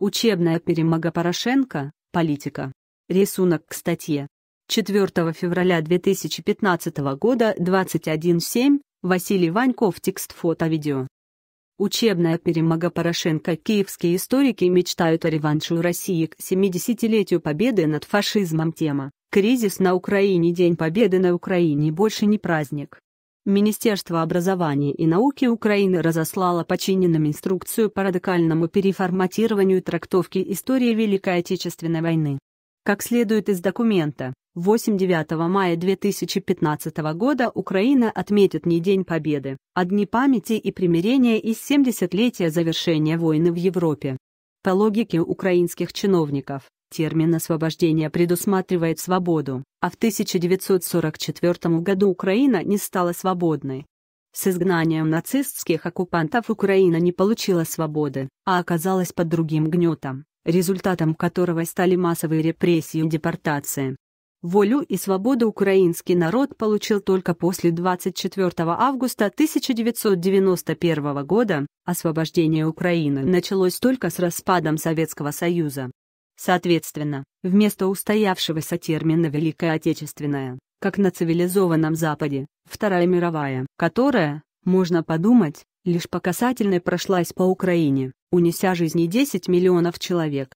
Учебная перемога Порошенко. Политика. Рисунок к статье. 4 февраля 2015 года 21.7. Василий Ваньков. Текст фото-видео. Учебная перемога Порошенко. Киевские историки мечтают о реванше у России к 70-летию победы над фашизмом. Тема. Кризис на Украине. День победы на Украине больше не праздник. Министерство образования и науки Украины разослало подчиненным инструкцию по радикальному переформатированию трактовки истории Великой Отечественной войны. Как следует из документа, 8-9 мая 2015 года Украина отметит не День Победы, а Дни памяти и примирения и 70-летия завершения войны в Европе. По логике украинских чиновников, Термин освобождения предусматривает свободу, а в 1944 году Украина не стала свободной. С изгнанием нацистских оккупантов Украина не получила свободы, а оказалась под другим гнетом, результатом которого стали массовые репрессии и депортации. Волю и свободу украинский народ получил только после 24 августа 1991 года, освобождение Украины началось только с распадом Советского Союза. Соответственно, вместо устоявшегося термина «Великая Отечественная», как на цивилизованном Западе, Вторая мировая, которая, можно подумать, лишь по касательной прошлась по Украине, унеся жизни 10 миллионов человек.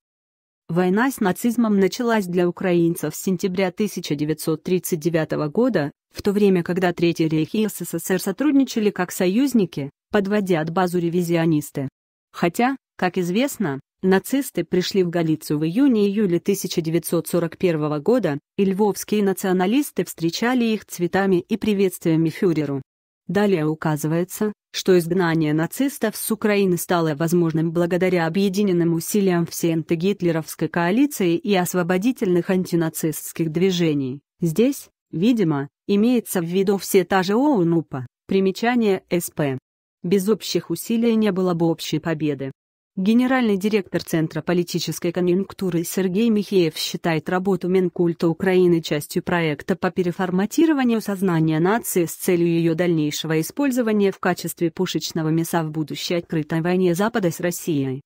Война с нацизмом началась для украинцев с сентября 1939 года, в то время когда Третий рейх и СССР сотрудничали как союзники, подводя от базу ревизионисты. Хотя, как известно, Нацисты пришли в Галицию в июне-июле 1941 года, и львовские националисты встречали их цветами и приветствиями фюреру. Далее указывается, что изгнание нацистов с Украины стало возможным благодаря объединенным усилиям всей антигитлеровской коалиции и освободительных антинацистских движений. Здесь, видимо, имеется в виду все та же ОУНУПа, примечание СП. Без общих усилий не было бы общей победы. Генеральный директор Центра политической конъюнктуры Сергей Михеев считает работу Минкульта Украины частью проекта по переформатированию сознания нации с целью ее дальнейшего использования в качестве пушечного мяса в будущей открытой войне Запада с Россией.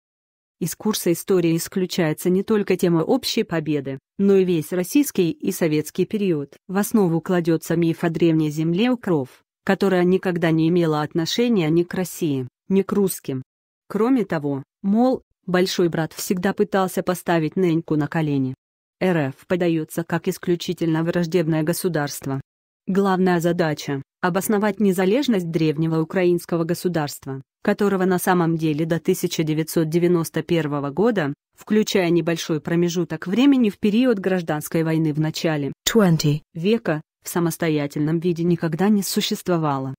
Из курса истории исключается не только тема общей победы, но и весь российский и советский период. В основу кладется миф о древней земле укров, которая никогда не имела отношения ни к России, ни к русским, Кроме того, мол, большой брат всегда пытался поставить Неньку на колени. РФ подается как исключительно враждебное государство. Главная задача – обосновать незалежность древнего украинского государства, которого на самом деле до 1991 года, включая небольшой промежуток времени в период гражданской войны в начале 20 века, в самостоятельном виде никогда не существовало.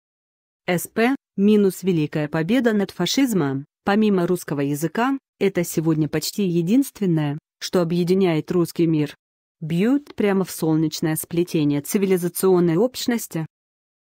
СП – минус Великая Победа над фашизмом, Помимо русского языка, это сегодня почти единственное, что объединяет русский мир. Бьют прямо в солнечное сплетение цивилизационной общности.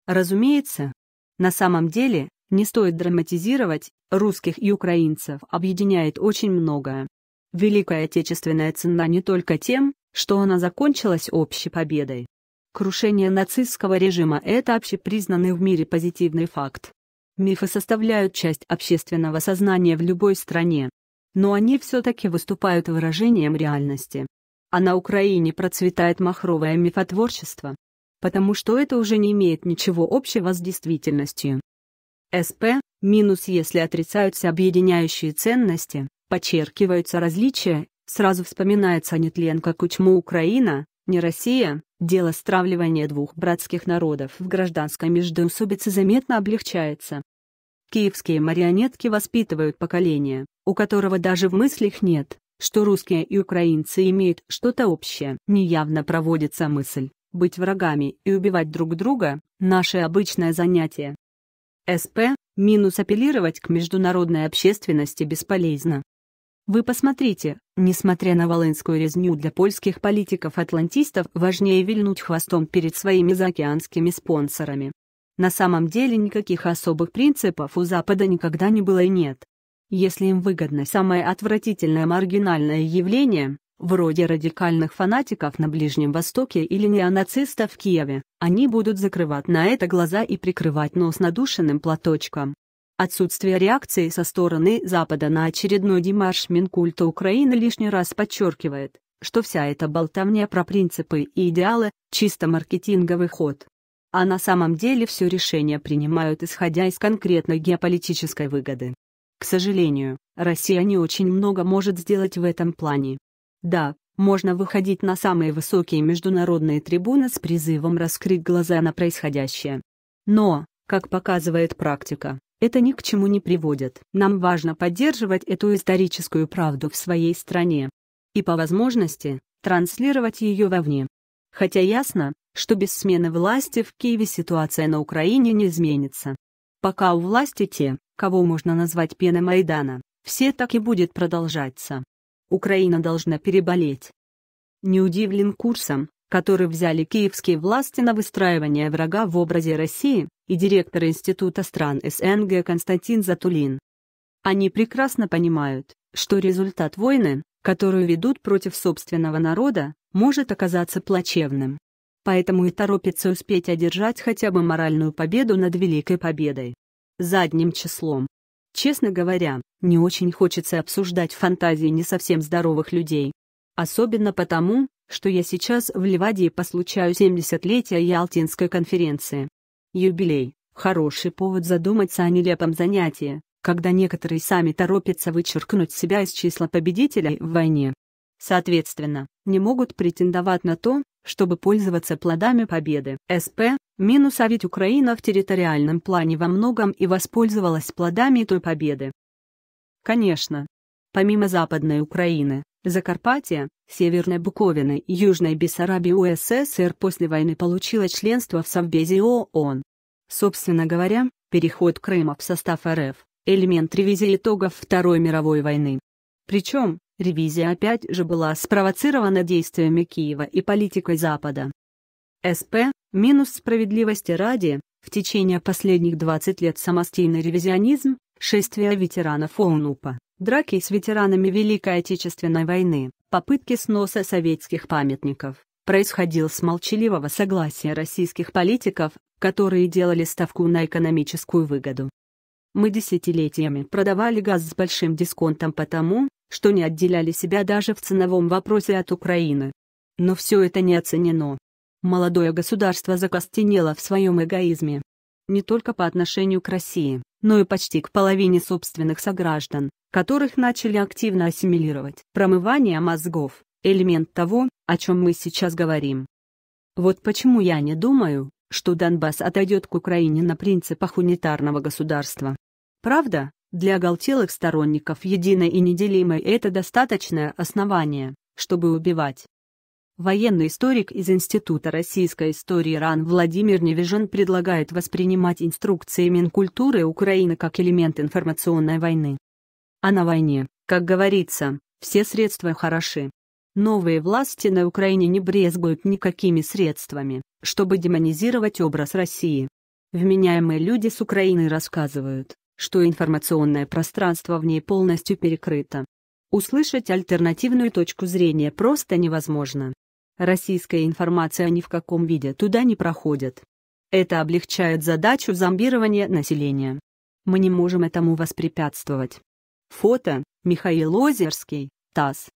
Разумеется, на самом деле, не стоит драматизировать, русских и украинцев объединяет очень многое. Великая Отечественная цена не только тем, что она закончилась общей победой. Крушение нацистского режима – это общепризнанный в мире позитивный факт. Мифы составляют часть общественного сознания в любой стране, но они все-таки выступают выражением реальности. А на Украине процветает махровое мифотворчество, потому что это уже не имеет ничего общего с действительностью. СП, минус если отрицаются объединяющие ценности, подчеркиваются различия, сразу вспоминается Нетленко Кучму Украина, не Россия, дело стравливания двух братских народов в гражданской междоусобице заметно облегчается. Киевские марионетки воспитывают поколение, у которого даже в мыслях нет, что русские и украинцы имеют что-то общее. Неявно проводится мысль, быть врагами и убивать друг друга – наше обычное занятие. СП, минус апеллировать к международной общественности бесполезно. Вы посмотрите, несмотря на волынскую резню для польских политиков-атлантистов важнее вильнуть хвостом перед своими заокеанскими спонсорами. На самом деле никаких особых принципов у Запада никогда не было и нет. Если им выгодно самое отвратительное маргинальное явление, вроде радикальных фанатиков на Ближнем Востоке или неонацистов в Киеве, они будут закрывать на это глаза и прикрывать нос надушенным платочком. Отсутствие реакции со стороны Запада на очередной демарш Минкульта Украины лишний раз подчеркивает, что вся эта болтовня про принципы и идеалы – чисто маркетинговый ход. А на самом деле все решения принимают исходя из конкретной геополитической выгоды. К сожалению, Россия не очень много может сделать в этом плане. Да, можно выходить на самые высокие международные трибуны с призывом раскрыть глаза на происходящее. Но, как показывает практика, это ни к чему не приводит. Нам важно поддерживать эту историческую правду в своей стране. И по возможности, транслировать ее вовне. Хотя ясно, что без смены власти в Киеве ситуация на Украине не изменится. Пока у власти те, кого можно назвать пеной Майдана, все так и будет продолжаться. Украина должна переболеть. Не удивлен курсом, который взяли киевские власти на выстраивание врага в образе России, и директор Института стран СНГ Константин Затулин. Они прекрасно понимают, что результат войны, которую ведут против собственного народа, может оказаться плачевным. Поэтому и торопится успеть одержать хотя бы моральную победу над Великой Победой. Задним числом. Честно говоря, не очень хочется обсуждать фантазии не совсем здоровых людей. Особенно потому, что я сейчас в Ливадии по случаю 70-летия Ялтинской конференции. Юбилей – хороший повод задуматься о нелепом занятии, когда некоторые сами торопятся вычеркнуть себя из числа победителей в войне. Соответственно, не могут претендовать на то, чтобы пользоваться плодами победы. СП, минус а ведь Украина в территориальном плане во многом и воспользовалась плодами той победы. Конечно. Помимо Западной Украины, Закарпатье, Северная Буковина, и Южной Бессарабии УССР после войны получила членство в Совбезе ООН. Собственно говоря, переход Крыма в состав РФ – элемент ревизии итогов Второй мировой войны. Причем, ревизия опять же была спровоцирована действиями Киева и политикой Запада. СП, минус справедливости ради, в течение последних 20 лет самостийный ревизионизм, шествие ветеранов ОУНУПа, драки с ветеранами Великой Отечественной войны, попытки сноса советских памятников происходил с молчаливого согласия российских политиков, которые делали ставку на экономическую выгоду. Мы десятилетиями продавали газ с большим дисконтом потому, что не отделяли себя даже в ценовом вопросе от Украины. Но все это не оценено. Молодое государство закостенело в своем эгоизме, не только по отношению к России, но и почти к половине собственных сограждан, которых начали активно ассимилировать. Промывание мозгов – элемент того, о чем мы сейчас говорим. Вот почему я не думаю, что Донбасс отойдет к Украине на принципах унитарного государства. Правда, для оголтелых сторонников единой и неделимой это достаточное основание, чтобы убивать. Военный историк из Института российской истории РАН Владимир Невежин предлагает воспринимать инструкции Минкультуры Украины как элемент информационной войны. А на войне, как говорится, все средства хороши. Новые власти на Украине не брезгуют никакими средствами, чтобы демонизировать образ России. Вменяемые люди с Украины рассказывают, что информационное пространство в ней полностью перекрыто. Услышать альтернативную точку зрения просто невозможно. Российская информация ни в каком виде туда не проходит. Это облегчает задачу зомбирования населения. Мы не можем этому воспрепятствовать. Фото Михаил Озерский, ТАСС.